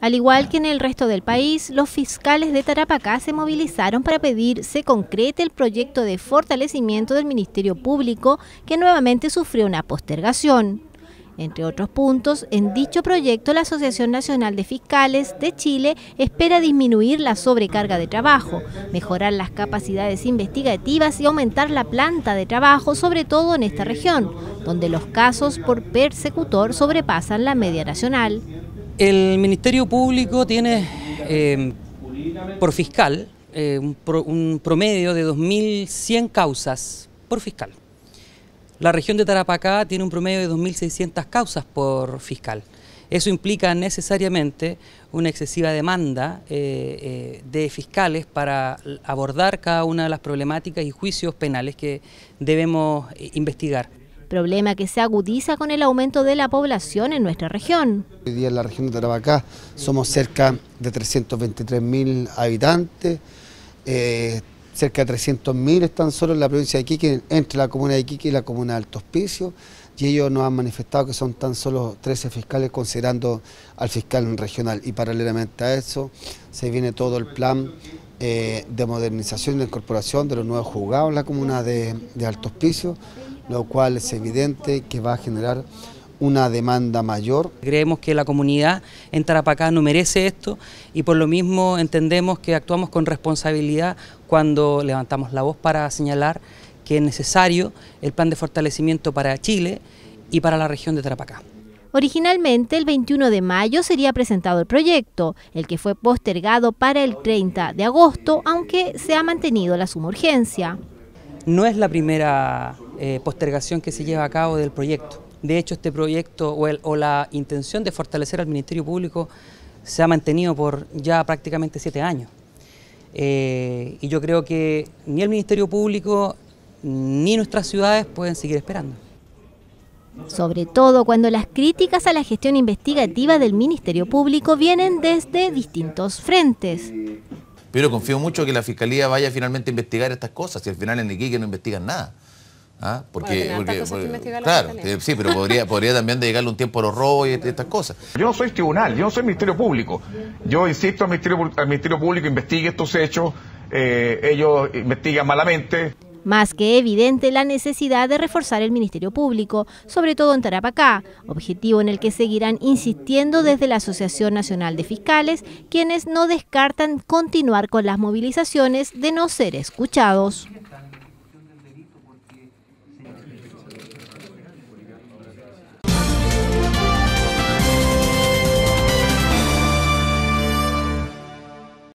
Al igual que en el resto del país, los fiscales de Tarapacá se movilizaron para pedir se concrete el proyecto de fortalecimiento del Ministerio Público, que nuevamente sufrió una postergación. Entre otros puntos, en dicho proyecto la Asociación Nacional de Fiscales de Chile espera disminuir la sobrecarga de trabajo, mejorar las capacidades investigativas y aumentar la planta de trabajo, sobre todo en esta región, donde los casos por persecutor sobrepasan la media nacional. El Ministerio Público tiene eh, por fiscal eh, un, promedio de 2.100 causas por fiscal. La región de Tarapacá tiene un promedio de 2.600 causas por fiscal. Eso implica necesariamente una excesiva demanda eh, de fiscales para abordar cada una de las problemáticas y juicios penales que debemos investigar problema que se agudiza con el aumento de la población en nuestra región. Hoy día en la región de Tarabacá somos cerca de 323.000 habitantes, eh, cerca de 300.000 están solo en la provincia de Iquique, entre la comuna de Iquique y la comuna de Alto Hospicio, y ellos nos han manifestado que son tan solo 13 fiscales considerando al fiscal regional. Y paralelamente a eso se viene todo el plan eh, de modernización y de incorporación de los nuevos juzgados en la comuna de, de Alto Hospicio, lo cual es evidente que va a generar una demanda mayor. Creemos que la comunidad en Tarapacá no merece esto y por lo mismo entendemos que actuamos con responsabilidad cuando levantamos la voz para señalar que es necesario el plan de fortalecimiento para Chile y para la región de Tarapacá. Originalmente, el 21 de mayo sería presentado el proyecto, el que fue postergado para el 30 de agosto, aunque se ha mantenido la suma urgencia. No es la primera eh, postergación que se lleva a cabo del proyecto. De hecho, este proyecto o, la intención de fortalecer al Ministerio Público se ha mantenido por ya prácticamente siete años. Eh, y yo creo que ni el Ministerio Público ni nuestras ciudades pueden seguir esperando. Sobre todo cuando las críticas a la gestión investigativa del Ministerio Público vienen desde distintos frentes. Pero confío mucho que la Fiscalía vaya finalmente a investigar estas cosas y al final en que no investigan nada. ¿Ah? Porque, claro, eh, sí, pero podría, podría también dedicarle un tiempo a los robos y estas cosas. Yo no soy tribunal, yo no soy Ministerio Público. Yo insisto al Ministerio, ministerio Público investigue estos hechos, eh, ellos investigan malamente. Más que evidente la necesidad de reforzar el Ministerio Público, sobre todo en Tarapacá, objetivo en el que seguirán insistiendo desde la Asociación Nacional de Fiscales, quienes no descartan continuar con las movilizaciones de no ser escuchados.